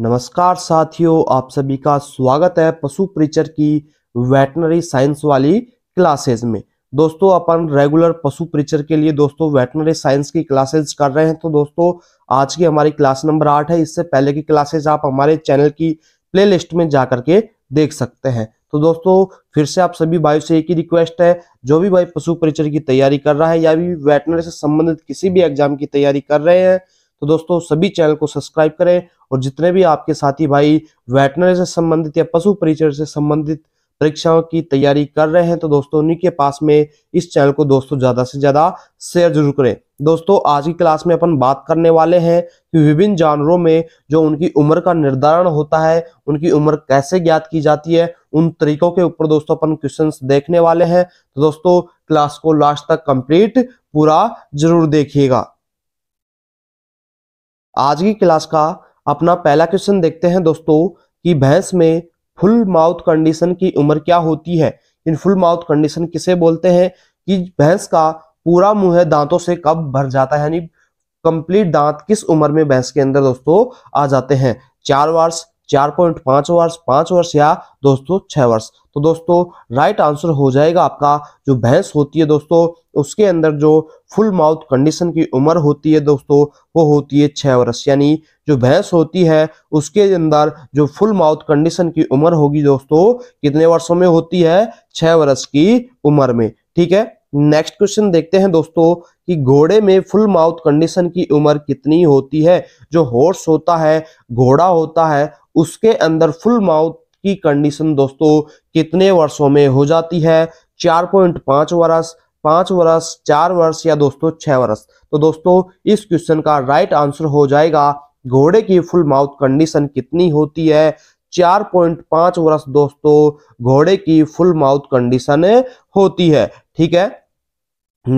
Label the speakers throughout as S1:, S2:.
S1: नमस्कार साथियों आप सभी का स्वागत है पशु परिचर की वेटनरी साइंस वाली क्लासेज में दोस्तों अपन रेगुलर पशु परिचर के लिए दोस्तों वेटनरी साइंस की क्लासेज कर रहे हैं तो दोस्तों आज की हमारी क्लास नंबर आठ है इससे पहले की क्लासेज आप हमारे चैनल की प्लेलिस्ट में जा करके देख सकते हैं तो दोस्तों फिर से आप सभी भाई से एक ही रिक्वेस्ट है जो भी भाई पशु परिचर की तैयारी कर रहा है या भी वेटनरी से संबंधित किसी भी एग्जाम की तैयारी कर रहे हैं तो दोस्तों सभी चैनल को सब्सक्राइब करें और जितने भी आपके साथी भाई वेटनरी से संबंधित या पशु परिचय से संबंधित परीक्षाओं की तैयारी कर रहे हैं तो दोस्तों उन्हीं के पास में इस चैनल को दोस्तों ज़्यादा से ज़्यादा शेयर जरूर करें दोस्तों आज की क्लास में अपन बात करने वाले हैं कि विभिन्न जानवरों में जो उनकी उम्र का निर्धारण होता है उनकी उम्र कैसे ज्ञात की जाती है उन तरीकों के ऊपर दोस्तों अपन क्वेश्चन देखने वाले हैं तो दोस्तों क्लास को लास्ट तक कंप्लीट पूरा जरूर देखिएगा आज की क्लास का अपना पहला क्वेश्चन देखते हैं दोस्तों कि भैंस में फुल माउथ कंडीशन की उम्र क्या होती है इन फुल माउथ कंडीशन किसे बोलते हैं कि भैंस का पूरा मुंह है दांतों से कब भर जाता है यानी कंप्लीट दांत किस उम्र में भैंस के अंदर दोस्तों आ जाते हैं चार वर्ष चार पॉइंट पांच वर्ष पांच वर्ष या दोस्तों छह वर्ष तो दोस्तों राइट आंसर हो जाएगा आपका जो भैंस होती है दोस्तों उसके अंदर जो फुल माउथ कंडीशन की उम्र होती है दोस्तों वो होती है छह वर्ष यानी जो भैंस होती है उसके अंदर जो फुल माउथ कंडीशन की उम्र होगी दोस्तों कितने वर्षों में होती है छह वर्ष की उम्र में ठीक है नेक्स्ट क्वेश्चन देखते हैं दोस्तों कि घोड़े में फुल माउथ कंडीशन की उम्र कितनी होती है जो हॉर्स होता है घोड़ा होता है उसके अंदर फुल माउथ की कंडीशन दोस्तों कितने वर्षों में हो जाती है चार पॉइंट पांच वर्ष पांच वर्ष चार वर्ष या दोस्तों छह वर्ष तो दोस्तों इस क्वेश्चन का राइट आंसर हो जाएगा घोड़े की फुल माउथ कंडीशन कितनी होती है चार पॉइंट पांच वर्ष दोस्तों घोड़े की फुल माउथ कंडीशन होती है ठीक है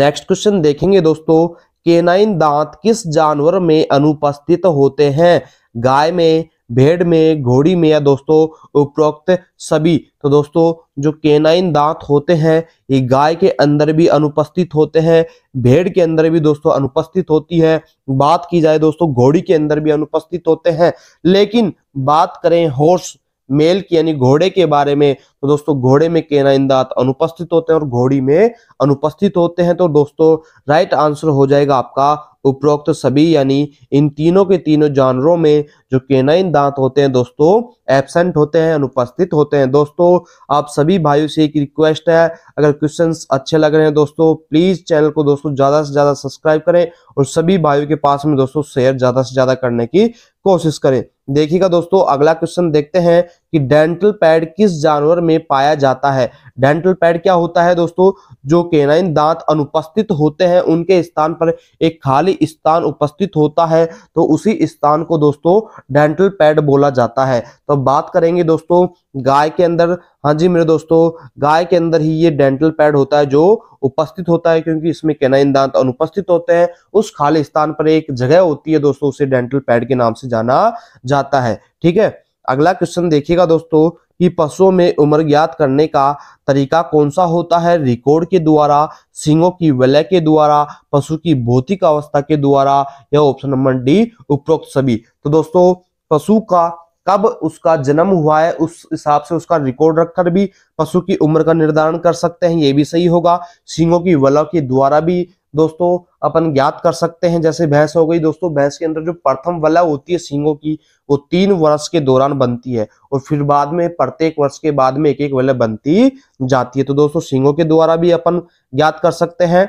S1: नेक्स्ट क्वेश्चन देखेंगे दोस्तों केनाइन दांत किस जानवर में अनुपस्थित होते हैं गाय में भेड़ में घोड़ी में या दोस्तों उपरोक्त सभी तो दोस्तों जो केनाइन दांत होते हैं ये गाय के अंदर भी अनुपस्थित होते हैं भेड़ के अंदर भी दोस्तों अनुपस्थित होती है बात की जाए दोस्तों घोड़ी के अंदर भी अनुपस्थित होते हैं लेकिन बात करें हॉर्स मेल की यानी घोड़े के बारे में तो दोस्तों घोड़े में केनाइन दांत अनुपस्थित होते हैं और घोड़ी में अनुपस्थित होते हैं तो दोस्तों राइट आंसर हो जाएगा आपका उपरोक्त सभी यानी इन तीनों के तीनों जानवरों में जो केनाइन दांत होते हैं दोस्तों एबसेंट होते हैं अनुपस्थित होते हैं दोस्तों आप सभी भाइयों से एक रिक्वेस्ट है अगर क्वेश्चन अच्छे लग रहे हैं दोस्तों प्लीज चैनल को दोस्तों ज्यादा से ज्यादा सब्सक्राइब करें और सभी भाइयों के पास में दोस्तों शेयर ज्यादा से ज्यादा करने की कोशिश करें देखिएगा दोस्तों अगला क्वेश्चन देखते हैं कि डेंटल पैड किस जानवर में पाया जाता है डेंटल पैड क्या होता है दोस्तों जो केनाइन दांत अनुपस्थित होते हैं उनके स्थान पर एक खाली स्थान उपस्थित होता है तो उसी स्थान को दोस्तों डेंटल पैड बोला जाता है तो बात करेंगे दोस्तों गाय के अंदर हाँ जी मेरे दोस्तों गाय के अंदर ही ये डेंटल पैड होता है जो उपस्थित होता है क्योंकि इसमें केनाइन दांत अनुपस्थित होते हैं उस खाली स्थान पर एक जगह होती है दोस्तों उसे डेंटल पैड के नाम से जाना जाता है ठीक है अगला क्वेश्चन देखिएगा दोस्तों कि पशुओं में उम्र ज्ञात करने का तरीका कौन सा होता है रिकॉर्ड के द्वारा सिंगों की वलय के द्वारा पशु की भौतिक अवस्था के द्वारा या ऑप्शन नंबर डी उपरोक्त सभी तो दोस्तों पशु का कब उसका जन्म हुआ है उस हिसाब से उसका रिकॉर्ड रखकर भी पशु की उम्र का निर्धारण कर सकते हैं ये भी सही होगा सिंगों की वलों के द्वारा भी दोस्तों अपन ज्ञात कर सकते हैं जैसे भैंस हो गई दोस्तों भैंस के अंदर जो प्रथम वला होती है सिंगों की वो तीन वर्ष के दौरान बनती है और फिर बाद में प्रत्येक वर्ष के बाद में एक एक वला बनती जाती है तो दोस्तों सिंगों के द्वारा भी अपन ज्ञात कर सकते हैं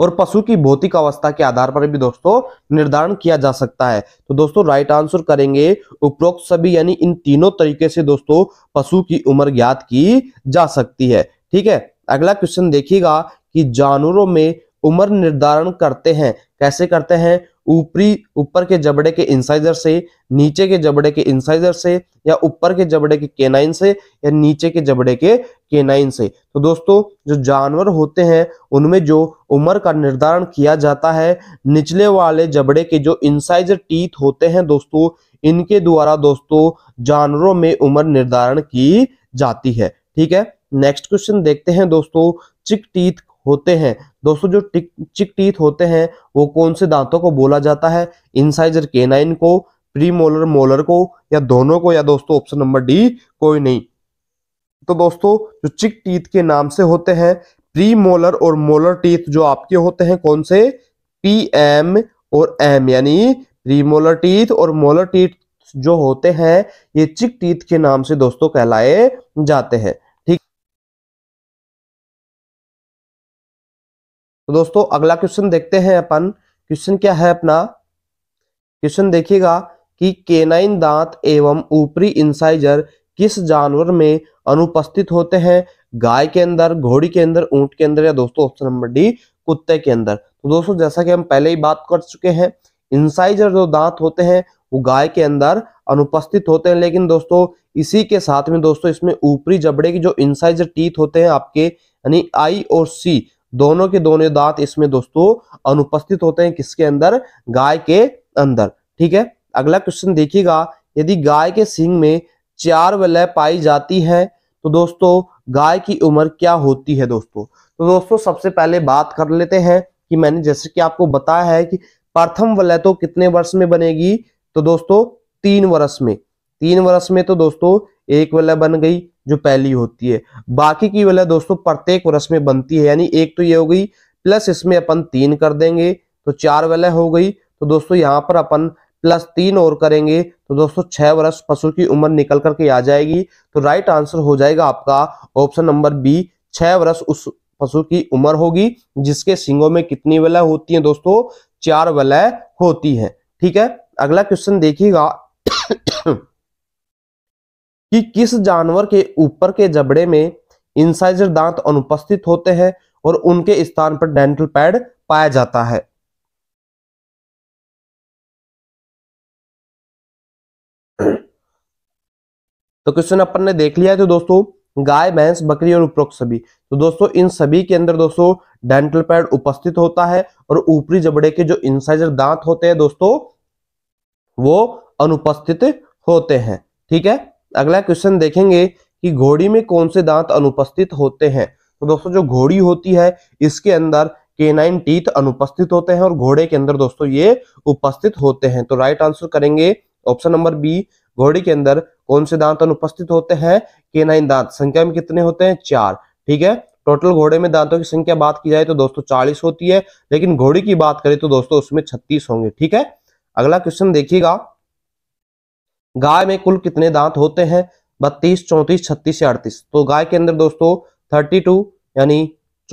S1: और पशु की भौतिक अवस्था के आधार पर भी दोस्तों निर्धारण किया जा सकता है तो दोस्तों राइट आंसर करेंगे उपरोक्त सभी यानी इन तीनों तरीके से दोस्तों पशु की उम्र ज्ञात की जा सकती है ठीक है अगला क्वेश्चन देखिएगा कि जानवरों में उम्र निर्धारण करते हैं कैसे करते हैं ऊपरी ऊपर के जबड़े के इंसाइजर से नीचे के जबड़े के इंसाइजर से या ऊपर के जबड़े के केनाइन से या नीचे के जबड़े के केनाइन से तो दोस्तों जो जानवर होते हैं उनमें जो उम्र का निर्धारण किया जाता है निचले वाले जबड़े के जो इंसाइजर टीथ होते हैं दोस्तों इनके द्वारा दोस्तों जानवरों में उम्र निर्धारण की जाती है ठीक है नेक्स्ट क्वेश्चन देखते हैं दोस्तों चिक टीथ होते हैं दोस्तों जो टिक चिक टीथ होते हैं वो कौन से दांतों को बोला जाता है इनसाइजर केनाइन को प्री मोलर मोलर को या दोनों को या दोस्तों ऑप्शन नंबर डी कोई नहीं तो दोस्तों जो चिक टीथ के नाम से होते हैं प्री मोलर और मोलर टीथ जो आपके होते हैं कौन से पी एम और एम यानी प्री मोलर टीथ और मोलर टीथ जो होते हैं ये चिक टीथ के नाम से दोस्तों कहलाए जाते हैं तो दोस्तों अगला क्वेश्चन देखते हैं अपन क्वेश्चन क्या है अपना क्वेश्चन देखिएगा कि केनाइन दांत एवं ऊपरी इंसाइजर किस जानवर में अनुपस्थित होते हैं गाय के अंदर घोड़ी के अंदर ऊंट के अंदर या दोस्तों ऑप्शन नंबर डी कुत्ते के अंदर तो दोस्तों जैसा कि हम पहले ही बात कर चुके हैं इंसाइजर जो दांत होते हैं वो गाय के अंदर अनुपस्थित होते हैं लेकिन दोस्तों इसी के साथ में दोस्तों इसमें ऊपरी जबड़े की जो इंसाइजर टीथ होते हैं आपके यानी आई और सी दोनों के दोनों दांत इसमें दोस्तों अनुपस्थित होते हैं किसके अंदर गाय के अंदर ठीक है अगला क्वेश्चन देखिएगा यदि गाय के सिंग में चार वलय पाई जाती है तो दोस्तों गाय की उम्र क्या होती है दोस्तों तो दोस्तों सबसे पहले बात कर लेते हैं कि मैंने जैसे कि आपको बताया है कि प्रथम वलय तो कितने वर्ष में बनेगी तो दोस्तों तीन वर्ष में तीन वर्ष में तो दोस्तों एक वलय बन गई जो पहली होती है बाकी की वलय दोस्तों प्रत्येक वर्ष में बनती है यानी एक तो ये हो गई प्लस इसमें अपन तीन कर देंगे तो चार वलय हो गई तो दोस्तों यहाँ पर अपन प्लस तीन और करेंगे तो दोस्तों छह वर्ष पशु की उम्र निकल करके आ जाएगी तो राइट आंसर हो जाएगा आपका ऑप्शन नंबर बी छह वर्ष उस पशु की उम्र होगी जिसके सिंगों में कितनी वलय होती है दोस्तों चार वलय होती है ठीक है अगला क्वेश्चन देखिएगा कि किस जानवर के ऊपर के जबड़े में इंसाइजर दांत अनुपस्थित होते हैं और उनके स्थान पर डेंटल पैड पाया जाता है तो क्वेश्चन अपन ने देख लिया है तो दोस्तों गाय भैंस बकरी और उपरोक्त सभी तो दोस्तों इन सभी के अंदर दोस्तों डेंटल पैड उपस्थित होता है और ऊपरी जबड़े के जो इंसाइजर दांत होते हैं दोस्तों वो अनुपस्थित होते हैं ठीक है अगला क्वेश्चन देखेंगे कि घोड़ी में कौन से दांत अनुपस्थित होते हैं तो दोस्तों जो घोड़ी होती है इसके अंदर केनाइन टीथ अनुपस्थित होते हैं और घोड़े के अंदर दोस्तों ये उपस्थित होते हैं तो राइट आंसर करेंगे ऑप्शन नंबर बी घोड़ी के अंदर कौन से दांत अनुपस्थित होते हैं केनाइन दांत संख्या में कितने होते हैं चार ठीक है टोटल घोड़े में दांतों की संख्या बात की जाए तो दोस्तों चालीस होती है लेकिन घोड़ी की बात करें तो दोस्तों उसमें छत्तीस होंगे ठीक है अगला क्वेश्चन देखिएगा गाय में कुल कितने दांत होते हैं बत्तीस चौंतीस छत्तीस या अड़तीस तो गाय के अंदर दोस्तों थर्टी टू यानी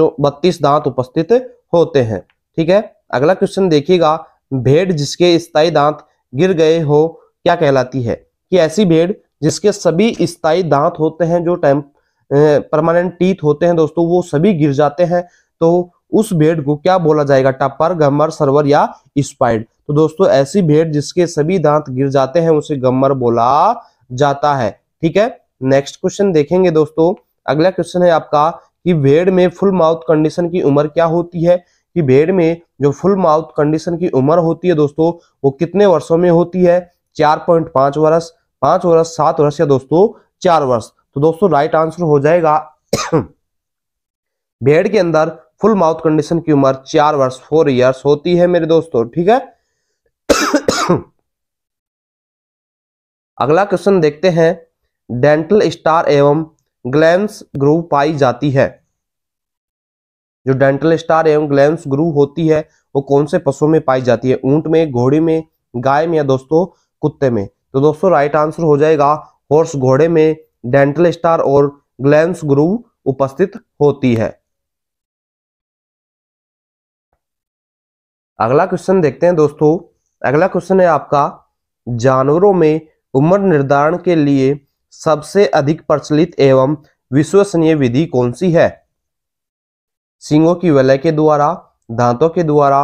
S1: बत्तीस दांत उपस्थित होते हैं ठीक है अगला क्वेश्चन देखिएगा भेड़ जिसके स्थायी दांत गिर गए हो क्या कहलाती है कि ऐसी भेड़ जिसके सभी स्थायी दांत होते हैं जो टेम परमानेंट टीथ होते हैं दोस्तों वो सभी गिर जाते हैं तो उस भेड़ को क्या बोला जाएगा टप्पर गम्मर सरवर या स्पाइड तो दोस्तों ऐसी भेड़ जिसके सभी दांत गिर जाते हैं उसे गम्मर बोला जाता है ठीक है नेक्स्ट क्वेश्चन देखेंगे दोस्तों अगला क्वेश्चन है आपका कि भेड़ में फुल माउथ कंडीशन की उम्र क्या होती है कि भेड़ में जो फुल माउथ कंडीशन की उम्र होती है दोस्तों वो कितने वर्षों में होती है चार पॉइंट पांच वर्ष पांच वर्ष सात वर्ष या दोस्तों चार वर्ष तो दोस्तों राइट आंसर हो जाएगा भेड़ के अंदर फुल माउथ कंडीशन की उम्र चार वर्ष फोर ईयर्स होती है मेरे दोस्तों ठीक है अगला क्वेश्चन देखते हैं डेंटल स्टार एवं ग्लैम्स ग्रूव पाई जाती है जो डेंटल स्टार एवं ग्लैम्स ग्रु होती है वो कौन से पशुओं में पाई जाती है ऊंट में घोड़े में गाय में या दोस्तों कुत्ते में तो दोस्तों राइट आंसर हो जाएगा हॉर्स घोड़े में डेंटल स्टार और ग्लैम्स ग्रूव उपस्थित होती है अगला क्वेश्चन देखते हैं दोस्तों अगला क्वेश्चन है आपका जानवरों में उम्र निर्धारण के लिए सबसे अधिक प्रचलित एवं विश्वसनीय विधि कौन सी है सिंगों की वलय के द्वारा दांतों के द्वारा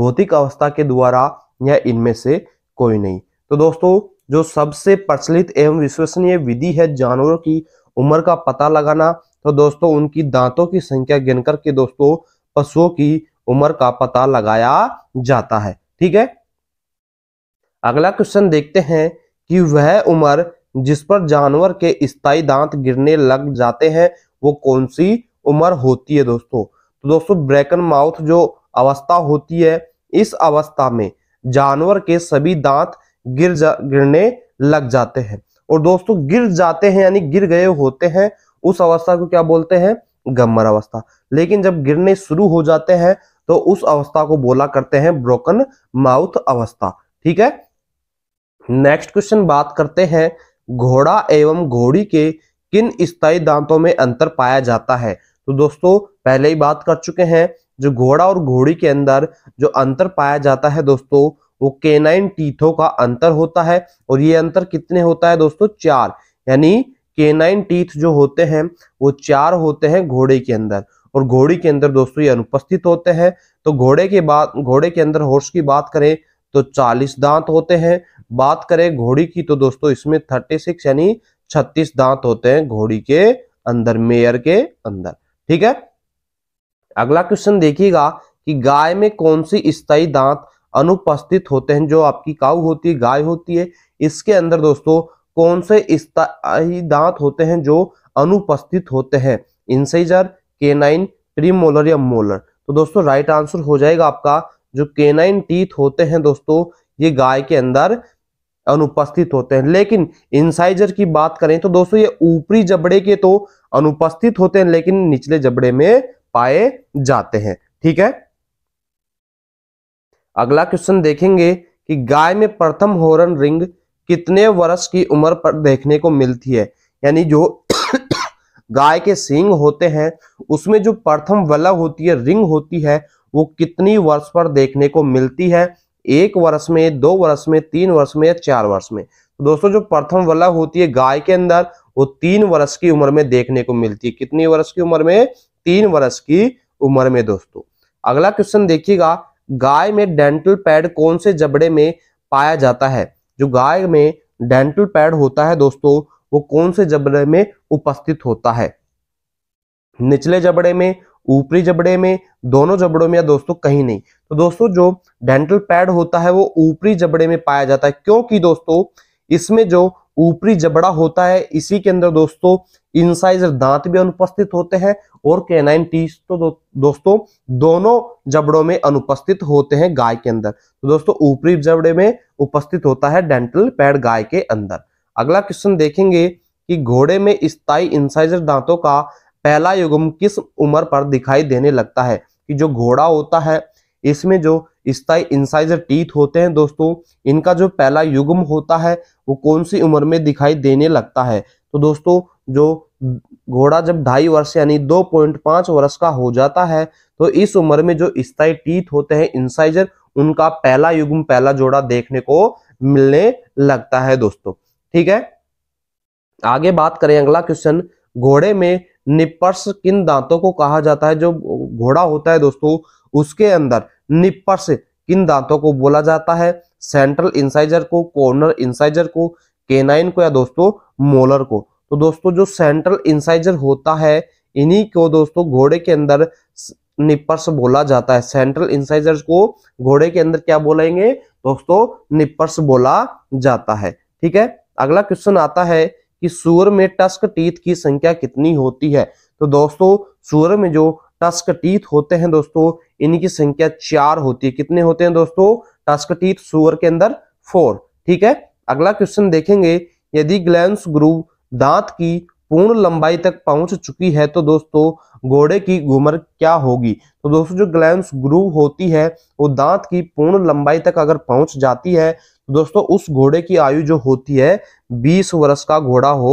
S1: भौतिक अवस्था के द्वारा या इनमें से कोई नहीं तो दोस्तों जो सबसे प्रचलित एवं विश्वसनीय विधि है जानवरों की उम्र का पता लगाना तो दोस्तों उनकी दांतों की संख्या गिनकर के दोस्तों पशुओं की उम्र का पता लगाया जाता है ठीक है अगला क्वेश्चन देखते हैं कि वह उम्र जिस पर जानवर के स्थायी दांत गिरने लग जाते हैं वो कौन सी उम्र होती है दोस्तों तो दोस्तों ब्रैकन माउथ जो अवस्था होती है इस अवस्था में जानवर के सभी दांत गिर जा गिरने लग जाते हैं और दोस्तों गिर जाते हैं यानी गिर गए होते हैं उस अवस्था को क्या बोलते हैं गम्मर अवस्था लेकिन जब गिरने शुरू हो जाते हैं तो उस अवस्था को बोला करते हैं ब्रोकन माउथ अवस्था ठीक है नेक्स्ट क्वेश्चन बात करते हैं घोड़ा एवं घोड़ी के किन स्थायी दांतों में अंतर पाया जाता है तो दोस्तों पहले ही बात कर चुके हैं जो घोड़ा और घोड़ी के अंदर जो अंतर पाया जाता है दोस्तों वो केनाइन टीथों का अंतर होता है और ये अंतर कितने होता है दोस्तों चार यानी केनाइन टीथ जो होते हैं वो चार होते हैं घोड़े के अंदर और घोड़ी के अंदर दोस्तों ये अनुपस्थित होते हैं तो घोड़े के बात घोड़े के अंदर हॉर्स की बात करें तो चालीस दांत होते हैं बात करें घोड़ी की तो दोस्तों इसमें थर्टी सिक्स यानी छत्तीस दांत होते हैं घोड़ी के अंदर मेयर के अंदर ठीक है अगला क्वेश्चन देखिएगा कि गाय में कौन सी स्थायी दांत अनुपस्थित होते हैं जो आपकी काऊ होती है गाय होती है इसके अंदर दोस्तों कौन से स्थायी दांत होते हैं जो अनुपस्थित होते हैं इंसेजर के केनाइन प्रीमोलर या मोलर तो दोस्तों राइट आंसर हो जाएगा आपका जो के नाइन टीथ होते हैं दोस्तों ये गाय के अंदर अनुपस्थित होते हैं लेकिन इंसाइजर की बात करें तो दोस्तों ये ऊपरी जबड़े के तो अनुपस्थित होते हैं लेकिन निचले जबड़े में पाए जाते हैं ठीक है अगला क्वेश्चन देखेंगे कि गाय में प्रथम हॉर्न रिंग कितने वर्ष की उम्र पर देखने को मिलती है यानी जो गाय के सींग होते हैं उसमें जो प्रथम वलव होती है रिंग होती है वो कितनी वर्ष पर देखने को मिलती है एक वर्ष में दो वर्ष में तीन वर्ष में या चार वर्ष में तो दोस्तों जो प्रथम वलह होती है गाय के अंदर वो तीन वर्ष की उम्र में देखने को मिलती है कितनी वर्ष की उम्र में तीन वर्ष की उम्र में दोस्तों अगला क्वेश्चन देखिएगा गाय में डेंटल पैड कौन से जबड़े में पाया जाता है जो गाय में डेंटल पैड होता है दोस्तों वो कौन से जबड़े में उपस्थित होता है निचले जबड़े में ऊपरी जबड़े में दोनों जबड़ों में या दोस्तों कहीं नहीं तो दोस्तों जो डेंटल पैड होता है वो ऊपरी जबड़े में पाया जाता है क्योंकि दोस्तों इसमें जो ऊपरी जबड़ा होता है इसी के अंदर दोस्तों इनसाइजर दांत भी अनुपस्थित होते हैं और कैनाइन टीस तो दो, दोस्तों दोनों जबड़ों में अनुपस्थित होते हैं गाय के अंदर तो दोस्तों ऊपरी जबड़े में उपस्थित होता है डेंटल पैड गाय के अंदर अगला क्वेश्चन देखेंगे कि घोड़े में स्थायी इंसाइजर दांतों का पहला युगम किस उम्र पर दिखाई देने लगता है कि जो घोड़ा होता है इसमें जो स्थायी इंसाइजर टीथ होते हैं दोस्तों इनका जो पहला युगम होता है वो कौन सी उम्र में दिखाई देने लगता है तो दोस्तों जो घोड़ा जब ढाई वर्ष यानी दो पॉइंट पांच वर्ष का हो जाता है तो इस उम्र में जो स्थायी टीथ होते हैं इंसाइजर उनका पहला युगम पहला जोड़ा देखने को मिलने लगता है दोस्तों ठीक है आगे बात करें अगला क्वेश्चन घोड़े में निपर्स किन दांतों को कहा जाता है जो घोड़ा होता है दोस्तों उसके अंदर निपर्स किन दांतों को बोला जाता है सेंट्रल इंसाइजर को कॉर्नर इंसाइजर को केनाइन को या दोस्तों मोलर को तो दोस्तों जो सेंट्रल इंसाइजर होता है इन्हीं को दोस्तों घोड़े के अंदर निपर्स बोला जाता है सेंट्रल इंसाइजर को घोड़े के अंदर क्या बोलेंगे दोस्तों निपर्स बोला जाता है ठीक है अगला क्वेश्चन आता है कि सुअर में टस्क टीथ की संख्या कितनी होती है तो दोस्तों सुअर में जो टस्क टीथ होते हैं दोस्तों इनकी संख्या चार होती है कितने होते हैं दोस्तों टस्क टीथ सुअर के अंदर फोर ठीक है अगला क्वेश्चन देखेंगे यदि ग्लैंस ग्रु दांत की पूर्ण लंबाई तक पहुंच चुकी है तो दोस्तों घोड़े की घुमर क्या होगी तो दोस्तों जो ग्लैंस ग्रुव होती है वो दांत की पूर्ण लंबाई तक अगर पहुंच जाती है दोस्तों उस घोड़े की आयु जो होती है बीस वर्ष का घोड़ा हो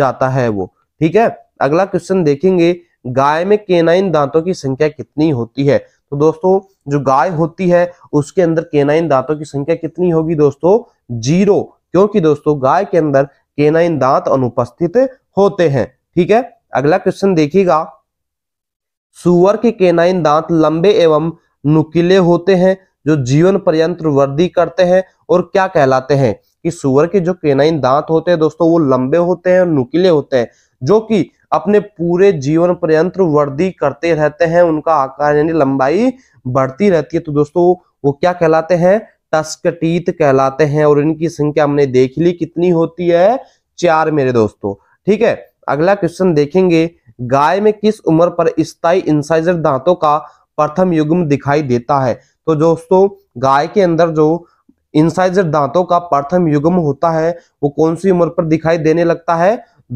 S1: जाता है वो ठीक है अगला क्वेश्चन देखेंगे गाय में केनाइन दांतों की संख्या कितनी होती है तो दोस्तों जो गाय होती है उसके अंदर केनाइन दांतों की संख्या कितनी होगी दोस्तों जीरो क्योंकि दोस्तों गाय के अंदर केनाइन दांत अनुपस्थित होते हैं ठीक है अगला क्वेश्चन देखिएगा सुअर के केनाइन दांत लंबे एवं नुकीले होते हैं जो जीवन पर्यंत वृद्धि करते हैं और क्या कहलाते हैं कि सुअर के जो केनाइन दांत होते हैं दोस्तों वो लंबे होते हैं और नुकीले होते हैं जो कि अपने पूरे जीवन पर्यंत वृद्धि करते रहते हैं उनका आकार यानी लंबाई बढ़ती रहती है तो दोस्तों वो क्या कहलाते हैं टस्कटीत कहलाते हैं और इनकी संख्या हमने देख ली कितनी होती है चार मेरे दोस्तों ठीक है अगला क्वेश्चन देखेंगे गाय में किस उम्र पर स्थायी इंसाइजर दांतों का प्रथम युग्म दिखाई देता है तो दोस्तों गाय के अंदर जो इंसाइजर दांतों का प्रथम युग्म होता है वो कौन सी उम्र पर दिखाई देने लगता है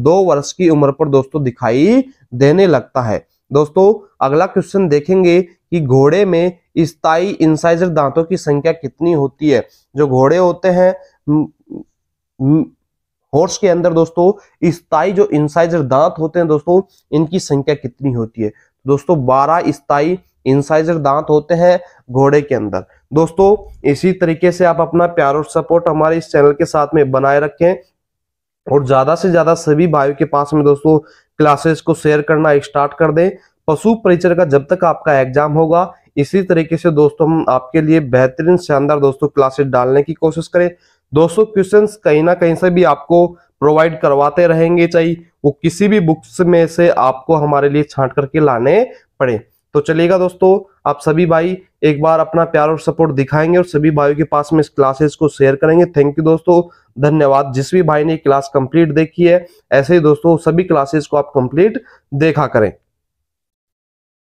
S1: दो वर्ष की उम्र पर दोस्तों दिखाई देने लगता है दोस्तों अगला क्वेश्चन देखेंगे कि घोड़े में स्थाई इंसाइजर दांतों की संख्या कितनी होती है जो घोड़े होते हैं हॉर्स के अंदर दोस्तों स्थाई जो इंसाइजर दांत होते हैं दोस्तों इनकी संख्या कितनी होती है दोस्तों बारह स्थाई इंसाइजर दांत होते हैं घोड़े के अंदर दोस्तों इसी तरीके से आप अपना प्यार और सपोर्ट हमारे इस चैनल के साथ में बनाए रखें और ज्यादा से ज्यादा सभी भाइयों के पास में दोस्तों क्लासेस को शेयर करना स्टार्ट कर दें पशु परिचर का जब तक आपका एग्जाम होगा इसी तरीके से दोस्तों हम आपके लिए बेहतरीन शानदार दोस्तों क्लासेस डालने की कोशिश करें दोस्तों क्वेश्चन कहीं ना कहीं से भी आपको प्रोवाइड करवाते रहेंगे चाहिए वो किसी भी बुक्स में से आपको हमारे लिए छांट करके लाने पड़े तो चलेगा दोस्तों आप सभी भाई एक बार अपना प्यार और सपोर्ट दिखाएंगे और सभी भाइयों के पास में इस क्लासेस को शेयर करेंगे थैंक यू दोस्तों धन्यवाद जिस भी भाई ने क्लास कंप्लीट देखी है ऐसे ही दोस्तों सभी क्लासेस को आप कंप्लीट देखा करें